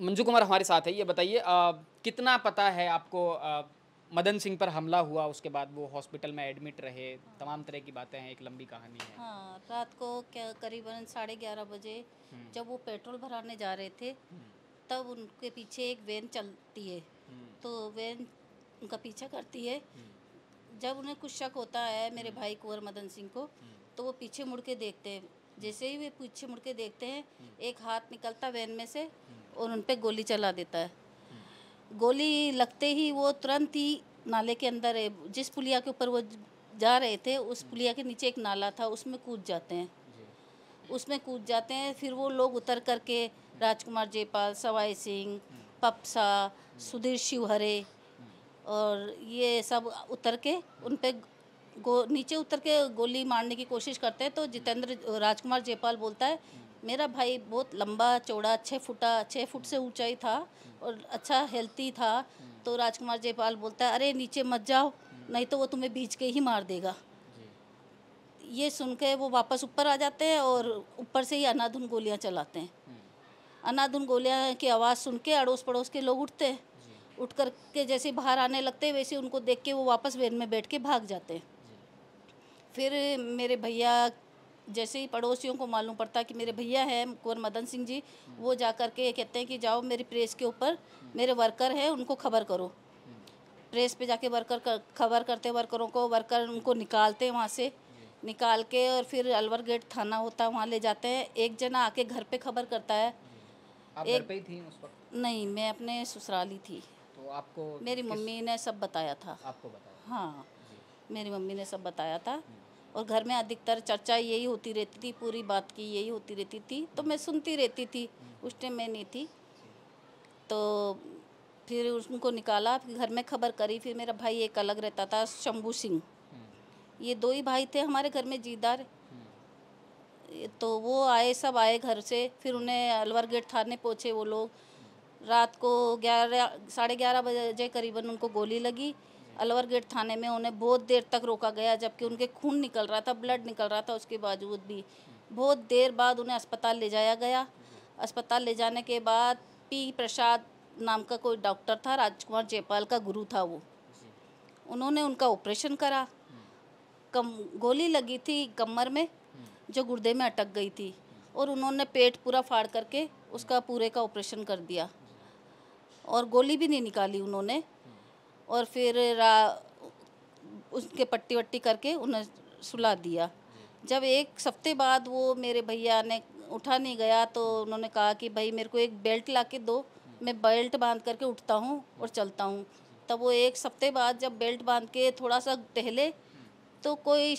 मंजू कुमार हमारे साथ है ये बताइए कितना पता है आपको आ, मदन सिंह पर हमला हुआ उसके बाद वो हॉस्पिटल में एडमिट रहे तमाम तरह की बातें हैं एक लंबी कहानी है हाँ रात को करीबन साढ़े ग्यारह बजे हम्म। जब वो पेट्रोल भराने जा रहे थे हम्म। तब उनके पीछे एक वैन चलती है हम्म। तो वैन उनका पीछा करती है जब उन्हें कुछ शक होता है मेरे भाई कुंवर मदन सिंह को तो वो पीछे मुड़ के देखते हैं जैसे ही वे पीछे मुड़ के देखते हैं एक हाथ निकलता वैन में से और उन पर गोली चला देता है गोली लगते ही वो तुरंत ही नाले के अंदर जिस पुलिया के ऊपर वो जा रहे थे उस पुलिया के नीचे एक नाला था उसमें कूद जाते हैं उसमें कूद जाते हैं फिर वो लोग उतर करके राजकुमार जयपाल सवाई सिंह पप्सा सुधीर शिवहरे और ये सब उतर के उन पर नीचे उतर के गोली मारने की कोशिश करते हैं तो जितेंद्र राजकुमार जयपाल बोलता है मेरा भाई बहुत लंबा चौड़ा छः फुटा छः फुट से ऊंचाई था और अच्छा हेल्थी था तो राजकुमार जयपाल बोलता है अरे नीचे मत जाओ नहीं तो वो तुम्हें बीच के ही मार देगा ये सुन के वो वापस ऊपर आ जाते हैं और ऊपर से ही अनाधुन गोलियां चलाते हैं हम्म। अनाधुन गोलियां की आवाज़ सुन के अड़ोस पड़ोस के लोग उठते हैं उठ कर के जैसे बाहर आने लगते हैं वैसे उनको देख के वो वापस वैन में बैठ के भाग जाते हैं फिर मेरे भैया जैसे ही पड़ोसियों को मालूम पड़ता कि मेरे भैया हैं कुंवर मदन सिंह जी वो जा कर के ये कहते हैं कि जाओ मेरी प्रेस के ऊपर मेरे वर्कर हैं उनको खबर करो प्रेस पे जाके वर्कर कर, खबर करते वर्करों को वर्कर उनको निकालते हैं वहाँ से निकाल के और फिर अलवर गेट थाना होता है वहाँ ले जाते हैं एक जना आके घर पे खबर करता है आप एक घर पे ही थी उस वक्त नहीं मैं अपने ससुराली थी तो आपको मेरी मम्मी ने सब बताया था आपको बताया हाँ मेरी मम्मी ने सब बताया था हम्म। और घर में अधिकतर चर्चा यही होती रहती थी पूरी बात की यही होती रहती थी तो मैं सुनती रहती थी हम्म। उस टाइम मैं नहीं थी तो फिर उनको निकाला फिर घर में खबर करी फिर मेरा भाई एक अलग रहता था शंभू सिंह हम्म। ये दो ही भाई थे हमारे घर में जीदार हम्म। तो वो आए सब आए घर से फिर उन्हें अलवर गेट थाने पहुँचे वो लोग रात को ग्यारह साढ़े ग्यारह बजे करीबन उनको गोली लगी अलवर गेट थाने में उन्हें बहुत देर तक रोका गया जबकि उनके खून निकल रहा था ब्लड निकल रहा था उसके बावजूद भी बहुत देर बाद उन्हें अस्पताल ले जाया गया अस्पताल ले जाने के बाद पी प्रसाद नाम का कोई डॉक्टर था राजकुमार जयपाल का गुरु था वो उन्होंने उनका ऑपरेशन करा कम गोली लगी थी कमर में जो गुर्दे में अटक गई थी और उन्होंने पेट पूरा फाड़ करके उसका पूरे का ऑपरेशन कर दिया और गोली भी नहीं निकाली उन्होंने और फिर उसके पट्टी वट्टी करके उन्हें सुला दिया जब एक हफ्ते बाद वो मेरे भैया ने उठा नहीं गया तो उन्होंने कहा कि भाई मेरे को एक बेल्ट ला के दो मैं बेल्ट बांध करके उठता हूँ और चलता हूँ तब वो एक हफ्ते बाद जब बेल्ट बांध के थोड़ा सा टहले तो कोई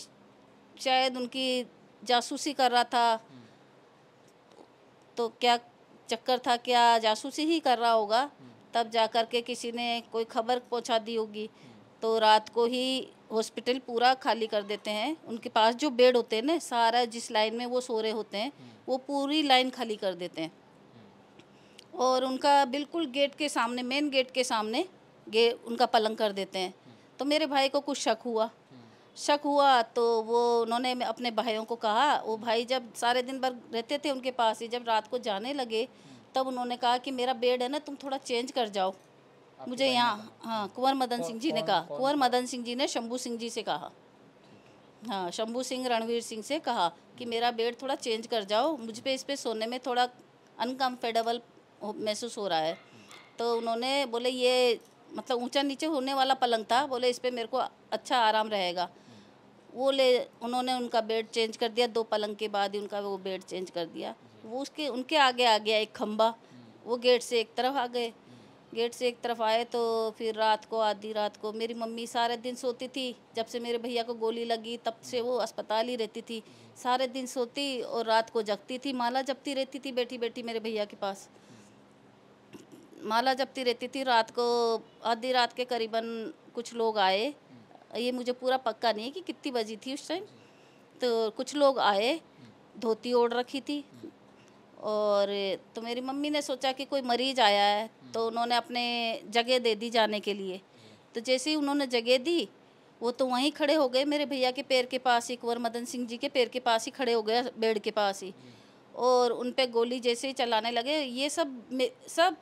शायद उनकी जासूसी कर रहा था तो क्या चक्कर था क्या जासूसी ही कर रहा होगा तब जा कर के किसी ने कोई खबर पहुंचा दी होगी तो रात को ही हॉस्पिटल पूरा खाली कर देते हैं उनके पास जो बेड होते हैं ना सारा जिस लाइन में वो सो रहे होते हैं वो पूरी लाइन खाली कर देते हैं और उनका बिल्कुल गेट के सामने मेन गेट के सामने गे उनका पलंग कर देते हैं तो मेरे भाई को कुछ शक हुआ शक हुआ तो वो उन्होंने अपने भाइयों को कहा वो भाई जब सारे दिन भर रहते थे उनके पास ही जब रात को जाने लगे तब उन्होंने कहा कि मेरा बेड है ना तुम थोड़ा चेंज कर जाओ मुझे यहाँ हाँ कुंवर मदन सिंह जी ने कहा कुंवर मदन सिंह जी ने शंभू सिंह जी से कहा हाँ शंभू सिंह रणवीर सिंह से कहा कि मेरा बेड थोड़ा चेंज कर जाओ मुझ पर इस पर सोने में थोड़ा अनकम्फर्टेबल महसूस हो रहा है तो उन्होंने बोले ये मतलब ऊंचा नीचे होने वाला पलंग था बोले इस पर मेरे को अच्छा आराम रहेगा वो ले उन्होंने उनका बेड चेंज कर दिया दो पलंग के बाद ही उनका वो बेड चेंज कर दिया वो उसके उनके आगे आ गया एक खम्बा वो गेट से एक तरफ आ गए गेट से एक तरफ आए तो फिर रात को आधी रात को मेरी मम्मी सारे दिन सोती थी जब से मेरे भैया को गोली लगी तब से वो अस्पताल ही रहती थी सारे दिन सोती और रात को जगती थी माला जपती रहती थी बैठी बैठी मेरे भैया के पास माला जपती रहती थी रात को आधी रात के करीबन कुछ लोग आए ये मुझे पूरा पक्का नहीं है कि कितनी बजी थी उस टाइम तो कुछ लोग आए धोती ओढ़ रखी थी और तो मेरी मम्मी ने सोचा कि कोई मरीज आया है तो उन्होंने अपने जगह दे दी जाने के लिए तो जैसे ही उन्होंने जगह दी वो तो वहीं खड़े हो गए मेरे भैया के पैर के पास ही कुंवर मदन सिंह जी के पैर के पास ही खड़े हो गए बेड के पास ही और उन पर गोली जैसे ही चलाने लगे ये सब सब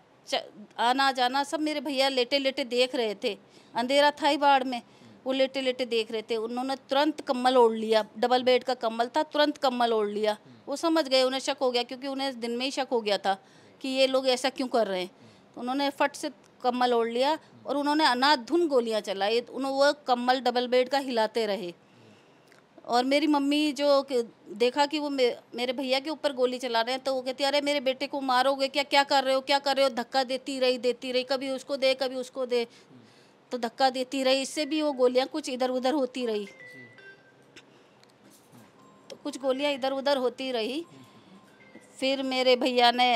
आना जाना सब मेरे भैया लेटे लेटे देख रहे थे अंधेरा था ही बाढ़ में वो लेटे लेटे देख रहे थे उन्होंने तुरंत कम्बल ओढ़ लिया डबल बेड का कम्बल था तुरंत कम्बल ओढ़ लिया वो समझ गए उन्हें शक हो गया क्योंकि उन्हें दिन में ही शक हो गया था कि ये लोग ऐसा क्यों कर रहे हैं तो उन्होंने फट से कम्बल ओढ़ लिया और उन्होंने अनाधुन गोलियां चलाई तो उन्होंने वो कम्बल डबल बेड का हिलाते रहे और मेरी मम्मी जो देखा कि वो मे, मेरे भैया के ऊपर गोली चला रहे हैं तो वो कहती अरे मेरे बेटे को मारोगे क्या क्या कर रहे हो क्या कर रहे हो धक्का देती रही देती रही कभी उसको दे कभी उसको दे तो धक्का देती रही इससे भी वो गोलियां कुछ इधर उधर होती रही कुछ गोलियाँ इधर उधर होती रही फिर मेरे भैया ने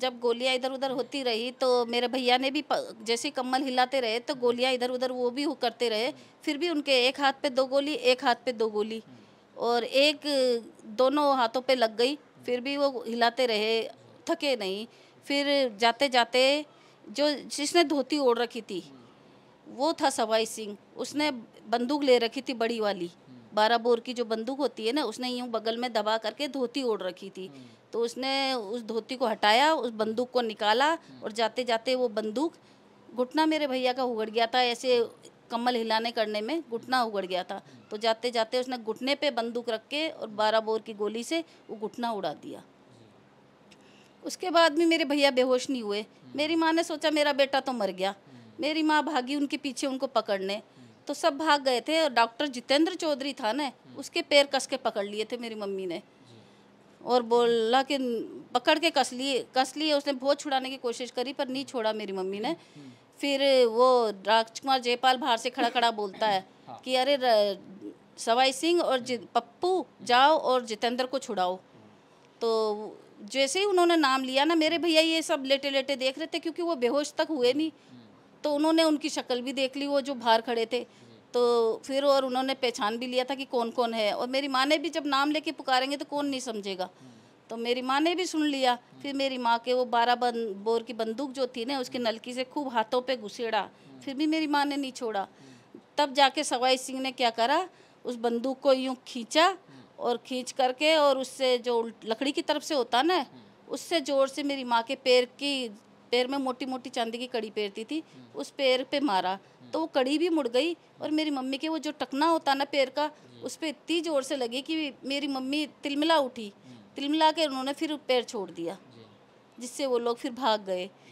जब गोलियां इधर उधर होती रही तो मेरे भैया ने भी जैसे कम्बल हिलाते रहे तो गोलियां इधर उधर वो भी करते रहे फिर भी उनके एक हाथ पे दो गोली एक हाथ पे दो गोली और एक दोनों हाथों पे लग गई फिर भी वो हिलाते रहे थके नहीं फिर जाते जाते जो जिसने धोती ओढ़ रखी थी वो था सवाई सिंह उसने बंदूक ले रखी थी बड़ी वाली बारह बोर की जो बंदूक होती है ना उसने यूँ बगल में दबा करके धोती ओढ़ रखी थी हम्म। तो उसने उस धोती को हटाया उस बंदूक को निकाला हम्म। और जाते जाते वो बंदूक घुटना मेरे भैया का उगड़ गया था ऐसे कम्बल हिलाने करने में घुटना उगड़ गया था हम्म। तो जाते जाते उसने घुटने पे बंदूक रख के और बारह बोर की गोली से वो घुटना उड़ा दिया उसके बाद भी मेरे भैया बेहोश नहीं हुए मेरी माँ ने सोचा मेरा बेटा तो मर गया मेरी माँ भागी उनके पीछे उनको पकड़ने तो सब भाग गए थे और डॉक्टर जितेंद्र चौधरी था ना उसके पैर कस के पकड़ लिए थे मेरी मम्मी ने और बोला कि पकड़ के कस लिए कस लिए उसने बहुत छुड़ाने की कोशिश करी पर नहीं छोड़ा मेरी मम्मी ने फिर वो राजकुमार जयपाल बाहर से खड़ा खड़ा बोलता है कि अरे सवाई सिंह और पप्पू जाओ और जितेंद्र को छुड़ाओ तो जैसे ही उन्होंने नाम लिया ना मेरे भैया ये सब लेटे लेटे देख रहे थे क्योंकि वो बेहोश तक हुए नहीं तो उन्होंने उनकी शक्ल भी देख ली वो जो बाहर खड़े थे तो फिर और उन्होंने पहचान भी लिया था कि कौन कौन है और मेरी माँ ने भी जब नाम लेके पुकारेंगे तो कौन नहीं समझेगा तो मेरी माँ ने भी सुन लिया फिर मेरी माँ के वो बारह बन, बोर की बंदूक जो थी ना उसके नलकी से खूब हाथों पे घुसेड़ा फिर भी मेरी माँ ने नहीं छोड़ा तब जाके सवाई सिंह ने क्या करा उस बंदूक को यूँ खींचा और खींच करके और उससे जो लकड़ी की तरफ से होता ना उससे जोर से मेरी माँ के पैर की पैर में मोटी मोटी चांदी की कड़ी पेरती थी उस पैर पे मारा तो वो कड़ी भी मुड़ गई और मेरी मम्मी के वो जो टकना होता ना पैर का उस पर इतनी ज़ोर से लगी कि मेरी मम्मी तिलमिला उठी तिलमिला के उन्होंने फिर पैर छोड़ दिया जिससे वो लोग फिर भाग गए